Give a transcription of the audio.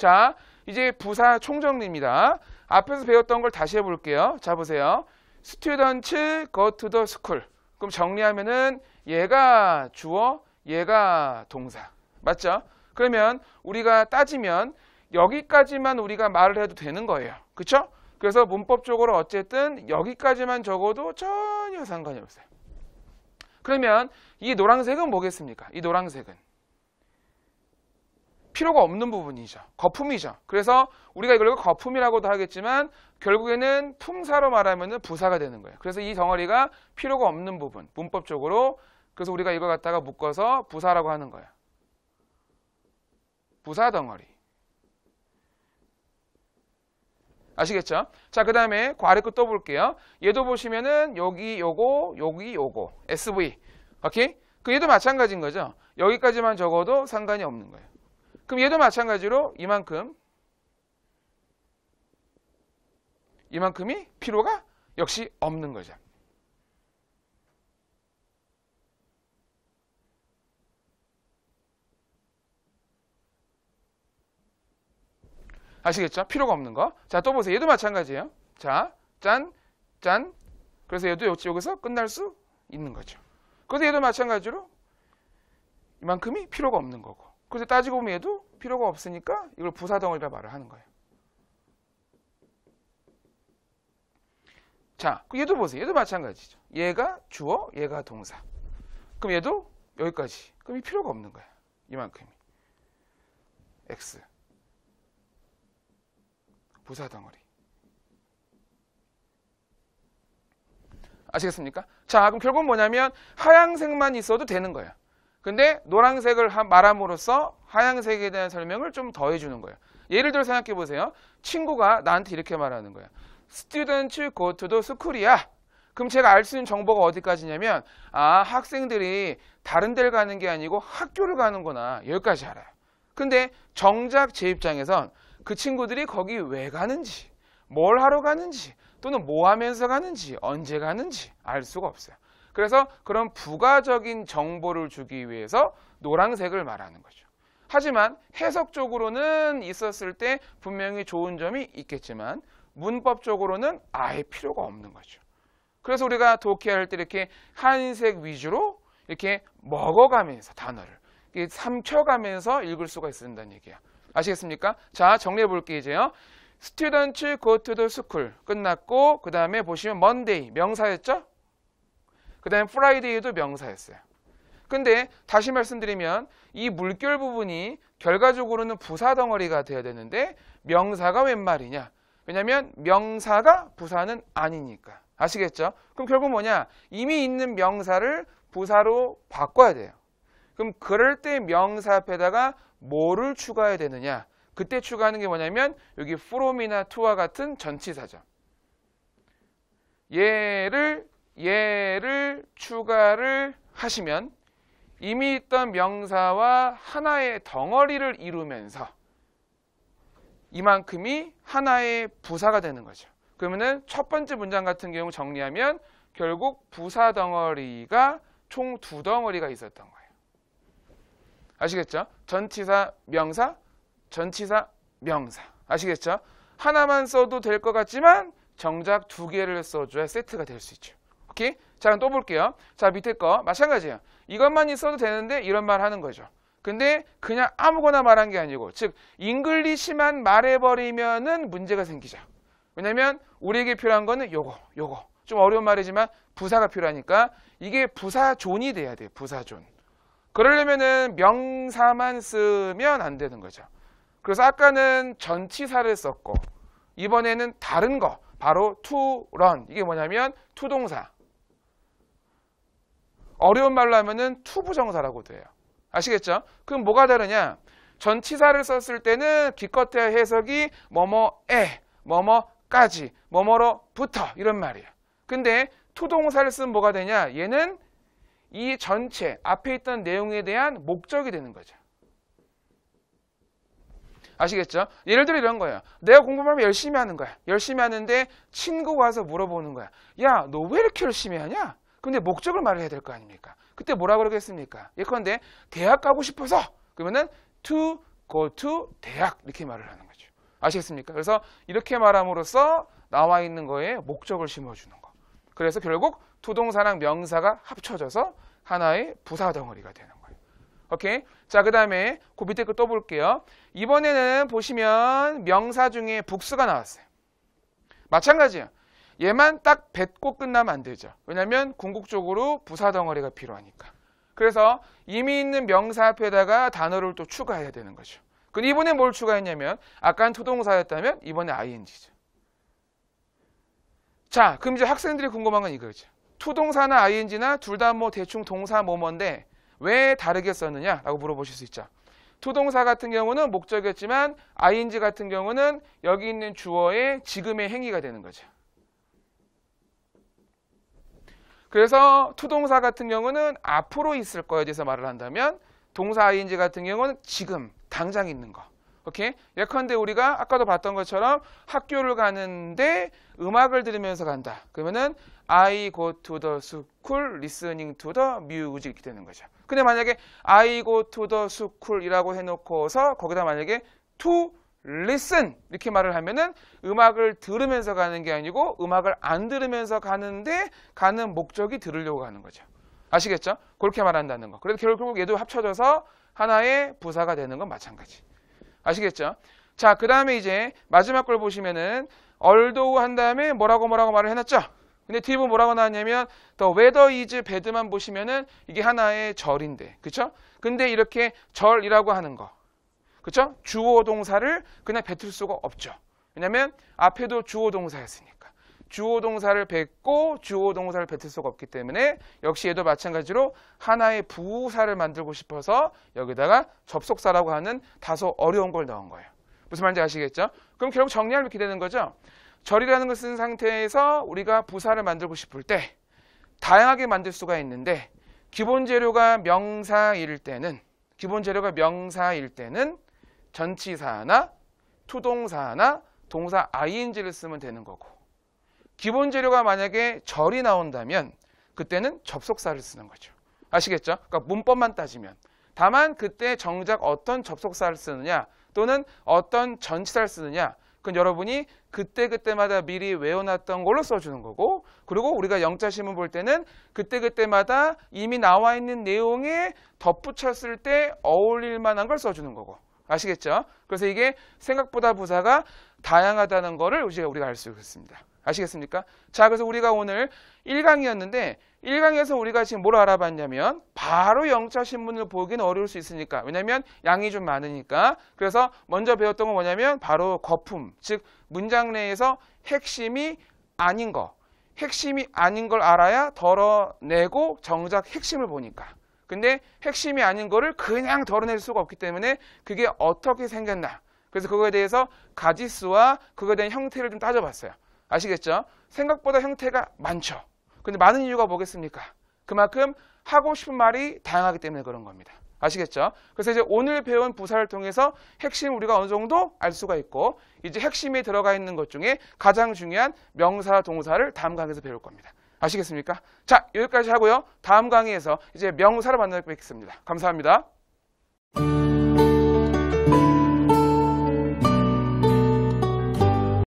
자, 이제 부사 총정리입니다. 앞에서 배웠던 걸 다시 해볼게요. 자, 보세요. students go to the school. 그럼 정리하면은 얘가 주어, 얘가 동사. 맞죠? 그러면 우리가 따지면 여기까지만 우리가 말을 해도 되는 거예요. 그쵸? 그래서 문법적으로 어쨌든 여기까지만 적어도 전혀 상관이 없어요. 그러면 이 노란색은 뭐겠습니까? 이 노란색은. 필요가 없는 부분이죠. 거품이죠. 그래서 우리가 이걸 거품이라고도 하겠지만 결국에는 품사로 말하면 부사가 되는 거예요. 그래서 이 덩어리가 필요가 없는 부분, 문법적으로 그래서 우리가 이걸 갖다가 묶어서 부사라고 하는 거예요. 부사 덩어리. 아시겠죠? 자, 그 다음에 그 아래 거또 볼게요. 얘도 보시면은 여기 요거, 여기 요거. SV. 오케이? 그 얘도 마찬가지인 거죠. 여기까지만 적어도 상관이 없는 거예요. 그럼 얘도 마찬가지로 이만큼 이만큼이 필요가 역시 없는 거죠. 아시겠죠? 필요가 없는 거. 자, 또 보세요. 얘도 마찬가지예요. 자, 짠, 짠. 그래서 얘도 여기서 끝날 수 있는 거죠. 그래서 얘도 마찬가지로 이만큼이 필요가 없는 거고. 그래서 따지고 보면 얘도 필요가 없으니까 이걸 부사덩어리라 말을 하는 거예요. 자, 얘도 보세요. 얘도 마찬가지죠. 얘가 주어, 얘가 동사. 그럼 얘도 여기까지. 그럼 이 필요가 없는 거야. 이만큼이. x. 부사 덩어리. 아시겠습니까? 자, 그럼 결국은 뭐냐면 하향색만 있어도 되는 거예요 근데 노란색을 말함으로써 하얀색에 대한 설명을 좀 더해주는 거예요. 예를 들어 생각해 보세요. 친구가 나한테 이렇게 말하는 거예요. Student go to the school 이야. 그럼 제가 알 수 있는 정보가 어디까지냐면 아 학생들이 다른 데를 가는 게 아니고 학교를 가는구나 여기까지 알아요. 근데 정작 제 입장에선 그 친구들이 거기 왜 가는지 뭘 하러 가는지 또는 뭐 하면서 가는지 언제 가는지 알 수가 없어요. 그래서 그런 부가적인 정보를 주기 위해서 노란색을 말하는 거죠. 하지만 해석적으로는 있었을 때 분명히 좋은 점이 있겠지만 문법적으로는 아예 필요가 없는 거죠. 그래서 우리가 독해할 때 이렇게 한색 위주로 이렇게 먹어가면서 단어를 삼켜가면서 읽을 수가 있다는 얘기야. 아시겠습니까? 자, 정리해 볼게요, 이제요. 스튜던츠 고투더 스쿨 끝났고 그 다음에 보시면 먼데이 명사였죠? 그 다음에 프라이데이도 명사였어요. 근데 다시 말씀드리면 이 물결 부분이 결과적으로는 부사 덩어리가 돼야 되는데 명사가 웬 말이냐? 왜냐하면 명사가 부사는 아니니까. 아시겠죠? 그럼 결국 뭐냐? 이미 있는 명사를 부사로 바꿔야 돼요. 그럼 그럴 때 명사 앞에다가 뭐를 추가해야 되느냐? 그때 추가하는 게 뭐냐면 여기 from이나 to와 같은 전치사죠. 얘를 예를 추가를 하시면 이미 있던 명사와 하나의 덩어리를 이루면서 이만큼이 하나의 부사가 되는 거죠. 그러면은 첫 번째 문장 같은 경우 정리하면 결국 부사 덩어리가 총 두 덩어리가 있었던 거예요. 아시겠죠? 전치사 명사, 전치사 명사. 아시겠죠? 하나만 써도 될 것 같지만 정작 두 개를 써줘야 세트가 될 수 있죠. 오케이? 자, 그럼 또 볼게요. 자, 밑에 거 마찬가지예요. 이것만 있어도 되는데 이런 말 하는 거죠. 근데 그냥 아무거나 말한 게 아니고 즉 잉글리시만 말해버리면은 문제가 생기죠. 왜냐면 우리에게 필요한 거는 요거, 요거. 좀 어려운 말이지만 부사가 필요하니까 이게 부사존이 돼야 돼요. 부사존. 그러려면은 명사만 쓰면 안 되는 거죠. 그래서 아까는 전치사를 썼고 이번에는 다른 거 바로 to run 이게 뭐냐면 투동사 어려운 말로 하면은 투부정사라고 돼요. 아시겠죠? 그럼 뭐가 다르냐? 전치사를 썼을 때는 기껏해야 해석이 뭐뭐에, 뭐뭐까지, 뭐뭐로부터 이런 말이에요. 근데 투동사를 쓰면 뭐가 되냐? 얘는 이 전체 앞에 있던 내용에 대한 목적이 되는 거죠. 아시겠죠? 예를 들어 이런 거예요. 내가 공부하면 열심히 하는 거야. 열심히 하는데 친구가 와서 물어보는 거야. 야, 너 왜 이렇게 열심히 하냐? 근데 목적을 말해야 될 거 아닙니까? 그때 뭐라 그러겠습니까? 예컨대 대학 가고 싶어서 그러면은 to go to 대학 이렇게 말을 하는 거죠. 아시겠습니까? 그래서 이렇게 말함으로써 나와 있는 거에 목적을 심어주는 거. 그래서 결국 두동사랑 명사가 합쳐져서 하나의 부사 덩어리가 되는 거예요. 오케이? 자, 그 다음에 그 밑에 거또 볼게요. 이번에는 보시면 명사 중에 복수가 나왔어요. 마찬가지예요. 얘만 딱 뱉고 끝나면 안 되죠. 왜냐하면 궁극적으로 부사 덩어리가 필요하니까. 그래서 이미 있는 명사 앞에다가 단어를 또 추가해야 되는 거죠. 근데 이번에 뭘 추가했냐면 아까는 투동사였다면 이번에 ing죠. 자, 그럼 이제 학생들이 궁금한 건 이거죠. 투동사나 ing나 둘 다 뭐 대충 동사 뭐뭐인데 왜 다르게 썼느냐라고 물어보실 수 있죠. 투동사 같은 경우는 목적이었지만 ing 같은 경우는 여기 있는 주어의 지금의 행위가 되는 거죠. 그래서 투동사 같은 경우는 앞으로 있을 거에 대해서 말을 한다면 동사 ing같은 경우는 지금 당장 있는 거. 오케이? 예컨대 우리가 아까도 봤던 것처럼 학교를 가는데 음악을 들으면서 간다. 그러면은 I go to the school listening to the music이 되는 거죠. 근데 만약에 I go to the school이라고 해놓고서 거기다 만약에 to listen 이렇게 말을 하면은 음악을 들으면서 가는 게 아니고 음악을 안 들으면서 가는데 가는 목적이 들으려고 하는 거죠. 아시겠죠? 그렇게 말한다는 거. 그래도 결국 얘도 합쳐져서 하나의 부사가 되는 건 마찬가지. 아시겠죠? 자, 그 다음에 이제 마지막 걸 보시면은 although 한 다음에 뭐라고 뭐라고 말을 해놨죠? 근데 팁은 뭐 뭐라고 나왔냐면 더 웨더 이즈 배드만 보시면은 이게 하나의 절인데, 그쵸? 근데 이렇게 절이라고 하는 거. 그렇죠? 주어 동사를 그냥 뱉을 수가 없죠. 왜냐하면 앞에도 주어 동사였으니까. 주어 동사를 뱉고 주어 동사를 뱉을 수가 없기 때문에 역시 얘도 마찬가지로 하나의 부사를 만들고 싶어서 여기다가 접속사라고 하는 다소 어려운 걸 넣은 거예요. 무슨 말인지 아시겠죠? 그럼 결국 정리하면 이렇게 되는 거죠. 절이라는 걸쓴 상태에서 우리가 부사를 만들고 싶을 때 다양하게 만들 수가 있는데 기본 재료가 명사일 때는 기본 재료가 명사일 때는 전치사나 투동사나 동사 ing를 쓰면 되는 거고 기본 재료가 만약에 절이 나온다면 그때는 접속사를 쓰는 거죠. 아시겠죠? 그러니까 문법만 따지면 다만 그때 정작 어떤 접속사를 쓰느냐 또는 어떤 전치사를 쓰느냐 그건 여러분이 그때그때마다 미리 외워놨던 걸로 써주는 거고 그리고 우리가 영자신문 볼 때는 그때그때마다 이미 나와 있는 내용에 덧붙였을 때 어울릴 만한 걸 써주는 거고 아시겠죠? 그래서 이게 생각보다 부사가 다양하다는 거를 우리가 알 수 있습니다. 아시겠습니까? 자, 그래서 우리가 오늘 1강이었는데 1강에서 우리가 지금 뭘 알아봤냐면 바로 영차 신문을 보기는 어려울 수 있으니까 왜냐면 하 양이 좀 많으니까 그래서 먼저 배웠던 건 뭐냐면 바로 거품 즉 문장 내에서 핵심이 아닌 거 핵심이 아닌 걸 알아야 덜어내고 정작 핵심을 보니까 근데 핵심이 아닌 거를 그냥 덜어낼 수가 없기 때문에 그게 어떻게 생겼나. 그래서 그거에 대해서 가지수와 그거에 대한 형태를 좀 따져봤어요. 아시겠죠? 생각보다 형태가 많죠. 근데 많은 이유가 뭐겠습니까? 그만큼 하고 싶은 말이 다양하기 때문에 그런 겁니다. 아시겠죠? 그래서 이제 오늘 배운 부사를 통해서 핵심 우리가 어느 정도 알 수가 있고 이제 핵심이 들어가 있는 것 중에 가장 중요한 명사, 동사를 다음 강에서 배울 겁니다. 아시겠습니까? 자, 여기까지 하고요. 다음 강의에서 이제 명사를 만나 뵙겠습니다. 감사합니다.